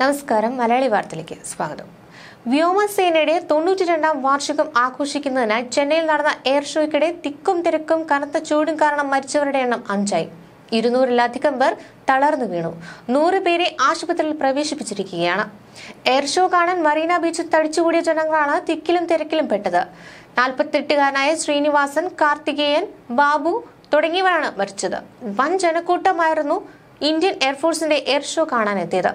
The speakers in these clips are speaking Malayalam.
നമസ്കാരം മലയാളി വാർത്തയിലേക്ക് സ്വാഗതം വ്യോമസേനയുടെ തൊണ്ണൂറ്റി രണ്ടാം വാർഷികം ആഘോഷിക്കുന്നതിനായി ചെന്നൈയിൽ നടന്ന എയർ ഷോയ്ക്കിടെ തിക്കും തിരക്കും കനത്ത ചൂടും കാരണം മരിച്ചവരുടെ എണ്ണം അഞ്ചായി ഇരുന്നൂറിലധികം പേർ തളർന്നു വീണു നൂറ് പേരെ ആശുപത്രിയിൽ പ്രവേശിപ്പിച്ചിരിക്കുകയാണ് എയർ ഷോ കാണാൻ മറീന ബീച്ചിൽ തടിച്ചുകൂടിയ ജനങ്ങളാണ് തിക്കിലും തിരക്കിലും പെട്ടത് നാൽപ്പത്തെട്ടുകാരനായ ശ്രീനിവാസൻ കാർത്തികേയൻ ബാബു തുടങ്ങിയവരാണ് മരിച്ചത് വൻ ജനക്കൂട്ടമായിരുന്നു ഇന്ത്യൻ എയർഫോഴ്സിന്റെ എയർ ഷോ കാണാനെത്തിയത്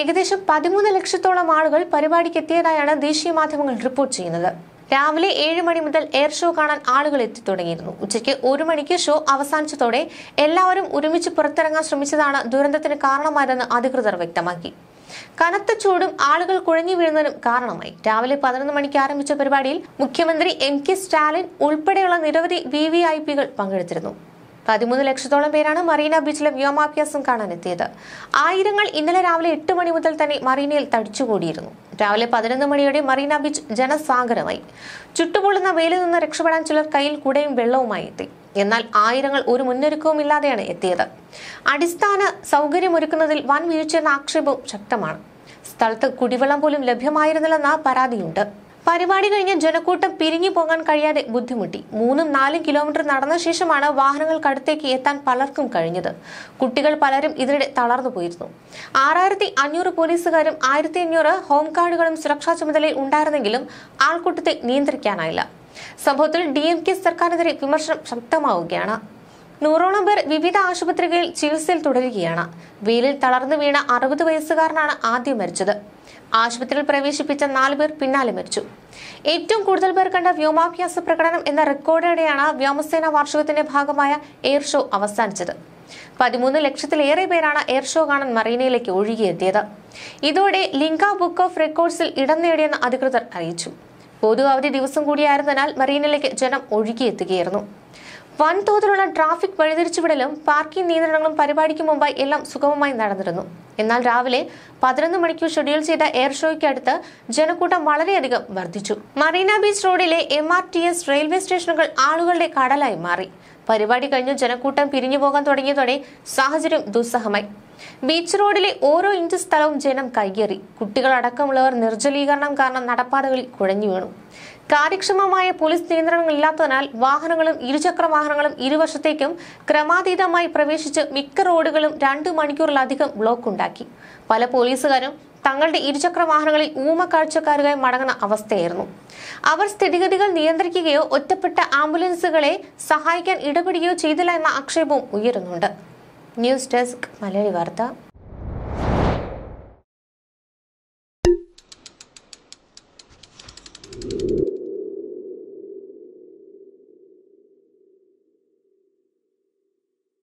ഏകദേശം പതിമൂന്ന് ലക്ഷത്തോളം ആളുകൾ പരിപാടിക്ക് എത്തിയതായാണ് ദേശീയ മാധ്യമങ്ങൾ റിപ്പോർട്ട് ചെയ്യുന്നത് രാവിലെ ഏഴ് മണി മുതൽ എയർ ഷോ കാണാൻ ആളുകൾ എത്തി തുടങ്ങിയിരുന്നു ഉച്ചയ്ക്ക് ഒരു മണിക്ക് ഷോ അവസാനിച്ചതോടെ എല്ലാവരും ഒരുമിച്ച് പുറത്തിറങ്ങാൻ ശ്രമിച്ചതാണ് ദുരന്തത്തിന് കാരണമായതെന്ന് അധികൃതർ വ്യക്തമാക്കി കനത്ത ചൂടും ആളുകൾ കുഴഞ്ഞു വീഴുന്നതിനും കാരണമായി രാവിലെ പതിനൊന്ന് മണിക്ക് ആരംഭിച്ച പരിപാടിയിൽ മുഖ്യമന്ത്രി എം കെ സ്റ്റാലിൻ ഉൾപ്പെടെയുള്ള നിരവധി വി വി ഐ പികൾ പങ്കെടുത്തിരുന്നു പതിമൂന്ന് ലക്ഷത്തോളം പേരാണ് മറീന ബീച്ചിലെ വ്യോമാഭ്യാസം കാണാനെത്തിയത് ആയിരങ്ങൾ ഇന്നലെ രാവിലെ എട്ട് മണി മുതൽ തന്നെ മറീനയിൽ തടിച്ചുകൂടിയിരുന്നു രാവിലെ പതിനൊന്ന് മണിയോടെ മറീന ബീച്ച് ജനസാഗരമായി ചുട്ടുപൊള്ളുന്ന വെയിലിൽ നിന്ന് രക്ഷപ്പെടാൻ ചിലർ കയ്യിൽ കുടയും വെള്ളവുമായി എത്തി എന്നാൽ ആയിരങ്ങൾ ഒരു മുന്നൊരുക്കവും ഇല്ലാതെയാണ് എത്തിയത് അടിസ്ഥാന സൗകര്യമൊരുക്കുന്നതിൽ വൻ വീഴ്ചയെന്ന ആക്ഷേപവും ശക്തമാണ് സ്ഥലത്ത് കുടിവെള്ളം പോലും ലഭ്യമായിരുന്നില്ലെന്ന പരാതിയുണ്ട് പരിപാടി കഴിഞ്ഞ് ജനക്കൂട്ടം പിരിഞ്ഞു പോകാൻ കഴിയാതെ ബുദ്ധിമുട്ടി മൂന്നും നാലും കിലോമീറ്റർ നടന്ന ശേഷമാണ് വാഹനങ്ങൾക്കടുത്തേക്ക് എത്താൻ പലർക്കും കഴിഞ്ഞത് കുട്ടികൾ പലരും ഇതിനിടെ തളർന്നു പോയിരുന്നു ആറായിരത്തി അഞ്ഞൂറ് പോലീസുകാരും ആയിരത്തി അഞ്ഞൂറ് ഹോംഗാർഡുകളും സുരക്ഷാ ചുമതലയിൽ ഉണ്ടായിരുന്നെങ്കിലും ആൾക്കൂട്ടത്തെ നിയന്ത്രിക്കാനായില്ല സംഭവത്തിൽ ഡി എം കെ സർക്കാരിനെതിരെ വിമർശനം ശക്തമാവുകയാണ് നൂറോളം പേർ വിവിധ ആശുപത്രികളിൽ ചികിത്സയിൽ തുടരുകയാണ് വീലിൽ തളർന്നു വീണ അറുപത് വയസ്സുകാരനാണ് ആദ്യം മരിച്ചത് ആശുപത്രിയിൽ പ്രവേശിപ്പിച്ച നാല് പേർ പിന്നാലെ മരിച്ചു ഏറ്റവും കൂടുതൽ പേർ കണ്ട വ്യോമാഭ്യാസ പ്രകടനം എന്ന റെക്കോർഡോടെയാണ് വ്യോമസേന വാർഷികത്തിന്റെ ഭാഗമായ എയർ ഷോ അവസാനിച്ചത് പതിമൂന്ന് ലക്ഷത്തിലേറെ പേരാണ് എയർ ഷോ കാണാൻ മറീനയിലേക്ക് ഒഴുകിയെത്തിയത് ഇതോടെ ലിങ്ക ബുക്ക് ഓഫ് റെക്കോർഡ്സിൽ ഇടം നേടിയെന്ന് അധികൃതർ അറിയിച്ചു പൊതു അവധി ദിവസം കൂടിയായിരുന്നതിനാൽ മറീനയിലേക്ക് ജനം ഒഴുകിയെത്തുകയായിരുന്നു വൻതോതിലുള്ള ട്രാഫിക് വഴിതിരിച്ചുവിടലും പാർക്കിംഗ് നിയന്ത്രണങ്ങളും പരിപാടിക്ക് മുമ്പായി എല്ലാം സുഗമമായി നടന്നിരുന്നു എന്നാൽ രാവിലെ പതിനൊന്ന് മണിക്കൂർ ഷെഡ്യൂൾ ചെയ്ത എയർ ഷോയ്ക്ക് അടുത്ത് ജനക്കൂട്ടം വളരെയധികം വർദ്ധിച്ചു മറീന ബീച്ച് റോഡിലെ M R T S railway സ്റ്റേഷനുകൾ ആളുകളുടെ കടലായി മാറി പരിപാടി കഴിഞ്ഞ് ജനക്കൂട്ടം പിരിഞ്ഞു പോകാൻ തുടങ്ങിയതോടെ സാഹചര്യം ദുസ്സഹമായി ബീച്ച് റോഡിലെ ഓരോ ഇഞ്ച് സ്ഥലവും ജനം കൈകേറി കുട്ടികളടക്കമുള്ളവർ നിർജ്ജലീകരണം കാരണം നടപ്പാതകളിൽ കുഴഞ്ഞു വീണു കാര്യക്ഷമമായ പോലീസ് നിയന്ത്രണങ്ങൾ ഇല്ലാത്തതിനാൽ വാഹനങ്ങളും ഇരുചക്ര വാഹനങ്ങളും ഇരുവശത്തേക്കും ക്രമാതീതമായി പ്രവേശിച്ച് മിക്ക റോഡുകളും രണ്ടു മണിക്കൂറിലധികം ബ്ലോക്ക് ഉണ്ടാക്കി പല പോലീസുകാരും തങ്ങളുടെ ഇരുചക്ര വാഹനങ്ങളിൽ ഊമക്കാഴ്ചക്കാരുമായി മടങ്ങുന്ന അവസ്ഥയായിരുന്നു അവർ സ്ഥിതിഗതികൾ നിയന്ത്രിക്കുകയോ ഒറ്റപ്പെട്ട ആംബുലൻസുകളെ സഹായിക്കാൻ ഇടപെടുകയോ ചെയ്തില്ല എന്ന ആക്ഷേപവും ഉയരുന്നുണ്ട് ന്യൂസ് ഡെസ്ക് മലയാളി വാർത്ത